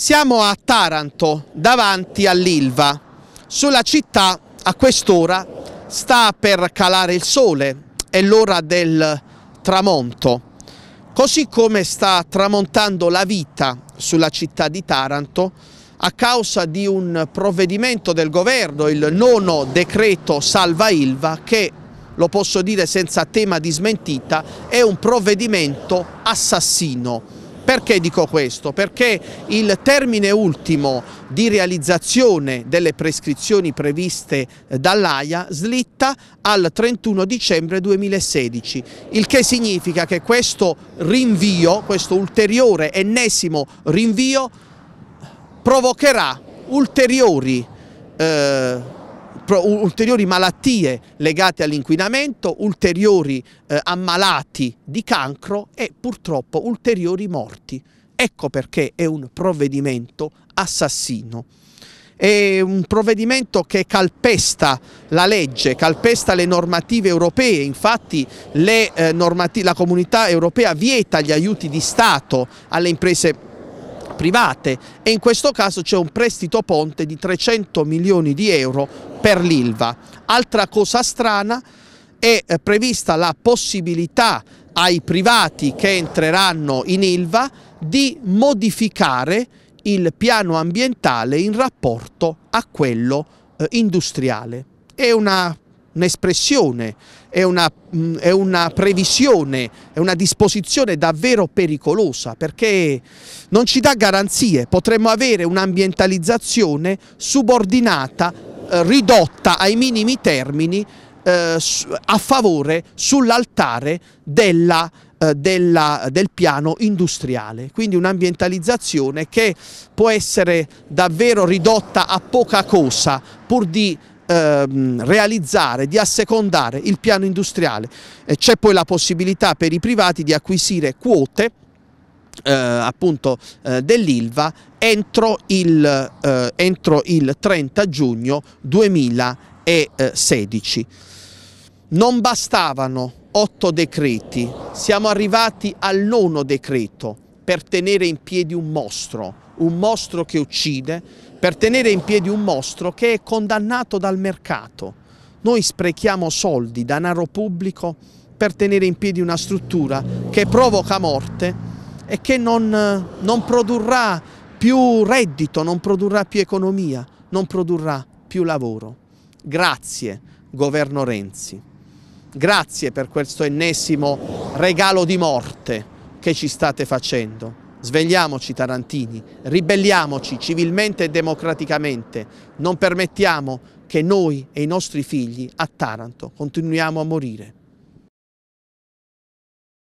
Siamo a Taranto, davanti all'Ilva. Sulla città a quest'ora sta per calare il sole, è l'ora del tramonto. Così come sta tramontando la vita sulla città di Taranto a causa di un provvedimento del governo, il nono decreto salva Ilva, che lo posso dire senza tema di smentita, è un provvedimento assassino perché dico questo? Perché il termine ultimo di realizzazione delle prescrizioni previste eh, dall'AIA slitta al 31 dicembre 2016, il che significa che questo rinvio, questo ulteriore ennesimo rinvio provocherà ulteriori eh, ulteriori malattie legate all'inquinamento, ulteriori eh, ammalati di cancro e purtroppo ulteriori morti. Ecco perché è un provvedimento assassino. È un provvedimento che calpesta la legge, calpesta le normative europee, infatti le, eh, normative, la comunità europea vieta gli aiuti di Stato alle imprese private e in questo caso c'è un prestito ponte di 300 milioni di euro per l'Ilva. Altra cosa strana è eh, prevista la possibilità ai privati che entreranno in Ilva di modificare il piano ambientale in rapporto a quello eh, industriale. È una un'espressione, è una, è una previsione, è una disposizione davvero pericolosa perché non ci dà garanzie, potremmo avere un'ambientalizzazione subordinata, eh, ridotta ai minimi termini eh, a favore sull'altare della eh, della, del piano industriale, quindi un'ambientalizzazione che può essere davvero ridotta a poca cosa pur di ehm, realizzare, di assecondare il piano industriale. c'è poi la possibilità per i privati di acquisire quote eh, appunto eh, dell'ILVA entro eh, entro il 30 giugno 2016. Non bastavano otto decreti, siamo arrivati al nono decreto per tenere in piedi un mostro, un mostro che uccide, per tenere in piedi un mostro che è condannato dal mercato. Noi sprechiamo soldi, denaro pubblico, per tenere in piedi una struttura che provoca morte e che non, non produrrà più reddito, non produrrà più economia, non produrrà più lavoro. Grazie governo Renzi, grazie per questo ennesimo regalo di morte che ci state facendo. Svegliamoci tarantini, ribelliamoci civilmente e democraticamente, non permettiamo che noi e i nostri figli a Taranto continuiamo a morire.